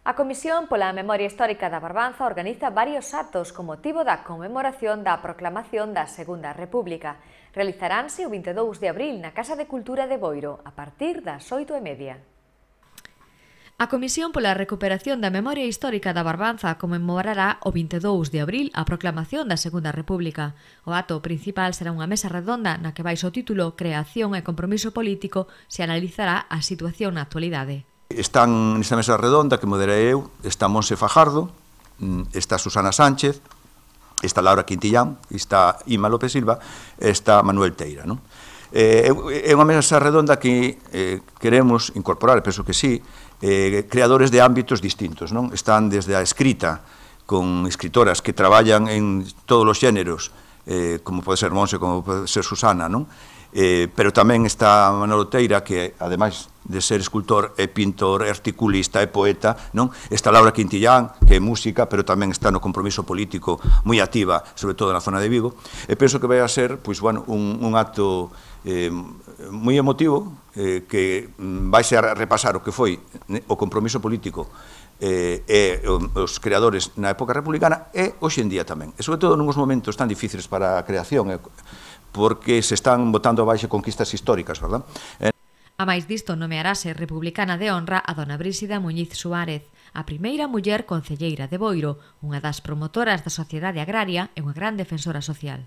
A Comisión pola Memoria Histórica da Barbanza organiza varios actos con motivo da conmemoración da proclamación da Segunda República. Realizaránse o 22 de abril na Casa de Cultura de Boiro, a partir das 8 e media. A Comisión pola Recuperación da Memoria Histórica da Barbanza conmemorará o 22 de abril a proclamación da Segunda República. O ato principal será unha mesa redonda na que baixo o título Creación e compromiso político se analizará a situación na actualidade. Están nesta mesa redonda que moderei eu, está Monse Fajardo, mm, está Susana Sánchez, está Laura Quintillán, está Ima López Silva, está Manuel Teira, non? Eh, é unha mesa redonda que eh, queremos incorporar, penso que sí, eh, creadores de ámbitos distintos, non? Están desde a escrita, con escritoras que traballan en todos os xéneros, eh, como pode ser Monse, como pode ser Susana, non? Eh, pero tamén está Manolo Teira, que ademais de ser escultor e pintor, articulista e poeta, non? Está Laura Quintillán, que é música, pero tamén está no compromiso político moi activa, sobre todo na zona de Vigo. E penso que vai a ser pois, bueno, un, un acto eh, moi emotivo eh, que mm, vai ser a repasar o que foi o compromiso político eh, e eh, um, os creadores na época republicana e hoxe en día tamén. E sobre todo nunhos momentos tan difíciles para a creación, eh, porque se están botando abaixo conquistas históricas, verdad? Eh... A máis disto nomearase republicana de honra a dona Brísida Muñiz Suárez, a primeira muller concelleira de Boiro, unha das promotoras da sociedade agraria e unha gran defensora social.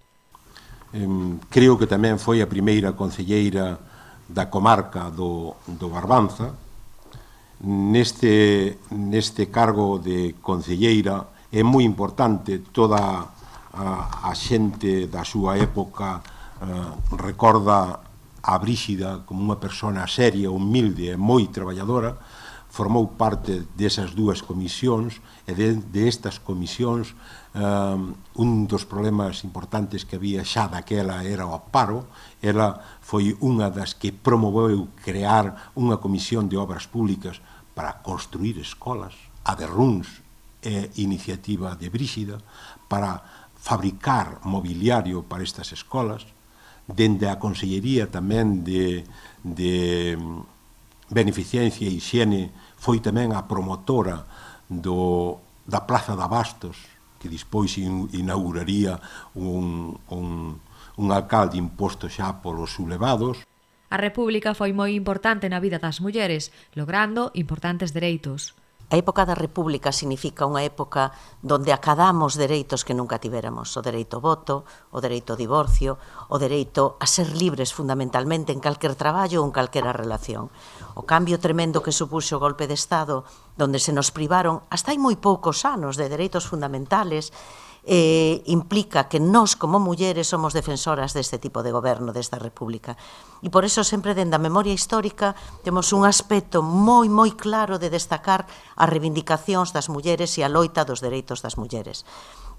Creo que tamén foi a primeira concelleira da comarca do, do Barbanza, neste, neste cargo de concelleira é moi importante toda a, a xente da súa época eh, recorda a Bríxida como unha persona seria, humilde e moi traballadora formou parte desas dúas comisións e de, de estas comisións um, un dos problemas importantes que había xa daquela era o paro ela foi unha das que promoveu crear unha comisión de obras públicas para construir escolas a de Runs e iniciativa de Bríxida para fabricar mobiliario para estas escolas dende a Consellería tamén de, de Beneficencia e Higiene foi tamén a promotora do, da Plaza da Bastos, que dispois inauguraría un, un, un alcalde imposto xa polos sublevados. A República foi moi importante na vida das mulleres, logrando importantes dereitos. A época da República significa unha época donde acadamos dereitos que nunca tivéramos, o dereito ao voto, o dereito ao divorcio, o dereito a ser libres fundamentalmente en calquer traballo ou en calquera relación. O cambio tremendo que supuxo o golpe de Estado, donde se nos privaron hasta hai moi poucos anos de dereitos fundamentales eh, implica que nós como mulleres somos defensoras deste tipo de goberno desta República. E por eso sempre dende a memoria histórica temos un aspecto moi moi claro de destacar as reivindicacións das mulleres e a loita dos dereitos das mulleres.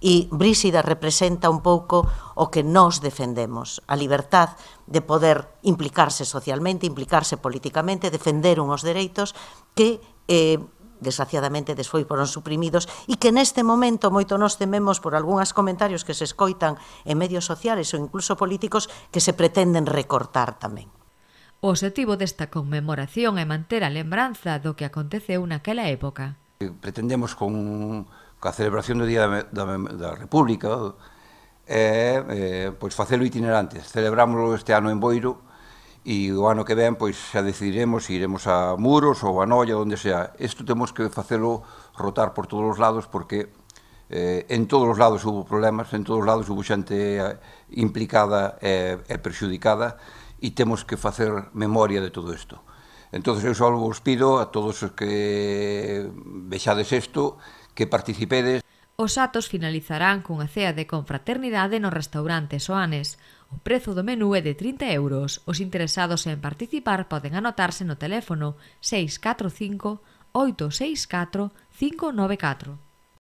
E Brísida representa un pouco o que nós defendemos, a libertad de poder implicarse socialmente, implicarse políticamente, defender unhos dereitos que eh, desgraciadamente despois foron suprimidos e que neste momento moito nos tememos por algúns comentarios que se escoitan en medios sociales ou incluso políticos que se pretenden recortar tamén. O obxectivo desta conmemoración é manter a lembranza do que aconteceu naquela época. Eh, pretendemos con a celebración do Día da, da, da República é eh, eh, pois facelo itinerantes. Celebrámoslo este ano en Boiro, e o ano que ven pois xa decidiremos se iremos a Muros ou a Noia, onde sea. Isto temos que facelo rotar por todos os lados porque eh, en todos os lados hubo problemas, en todos os lados hubo xente eh, implicada eh, e, e perxudicada e temos que facer memoria de todo isto. Entón, eu só vos pido a todos os que vexades isto, que participedes Os atos finalizarán cunha cea de confraternidade no restaurante Soanes. O prezo do menú é de 30 euros. Os interesados en participar poden anotarse no teléfono 645 864 594.